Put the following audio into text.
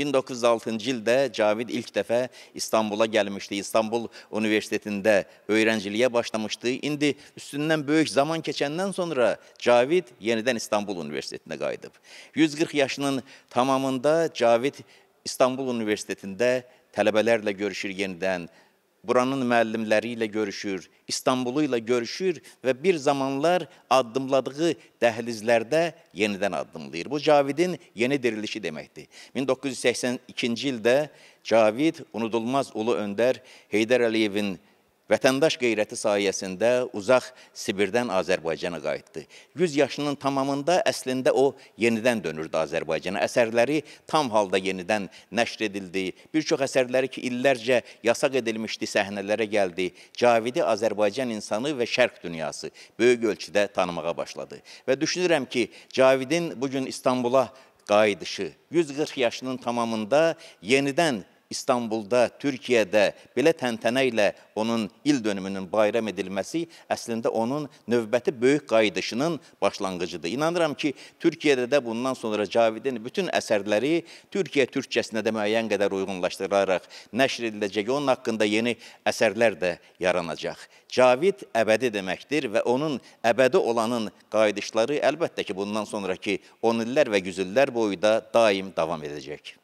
1906-cı ildə Cavid ilk dəfə İstanbula gəlmişdi. İstanbul Universitetində öyrənciliyə başlamışdı. İndi üstündən böyük zaman keçəndən sonra Cavid yenidən İstanbul Universitetinə qayıdıb. 140 yaşının tamamında Cavid İstanbul Universitetində tələbələrlə görüşür yenidən, buranın müəllimləri ilə görüşür, İstanbulu ilə görüşür və bir zamanlar addımladığı dəhlizlərdə yenidən addımlayır. Bu Cavidin yeni dirilişi deməkdir. 1982-ci ildə Cavid unudulmaz ulu öndər Heydər Əliyevin Vətəndaş qeyrəti sayəsində uzaq Sibirdən Azərbaycana qayıtdı. 100 yaşının tamamında əslində o yenidən dönürdü Azərbaycana. Əsərləri tam halda yenidən nəşr edildi. Bir çox əsərləri ki, illərcə yasaq edilmişdi, səhnələrə gəldi. Cavidi Azərbaycan insanı və şərq dünyası böyük ölçüdə tanımağa başladı. Və düşünürəm ki, Cavidin bugün İstanbula qayıdışı 140 yaşının tamamında yenidən İstanbulda, Türkiyədə belə təntənə ilə onun il dönümünün bayram edilməsi əslində onun növbəti böyük qayıdışının başlanğıcıdır. İnanıram ki, Türkiyədə də bundan sonra Cavidin bütün əsərləri Türkiyə türkçəsinə də müəyyən qədər uyğunlaşdırılaraq nəşr ediləcək, onun haqqında yeni əsərlər də yaranacaq. Cavid əbədi deməkdir və onun əbədi olanın qayıdışları əlbəttə ki, bundan sonraki 10 illər və 100 illər boyu da daim davam edəcək.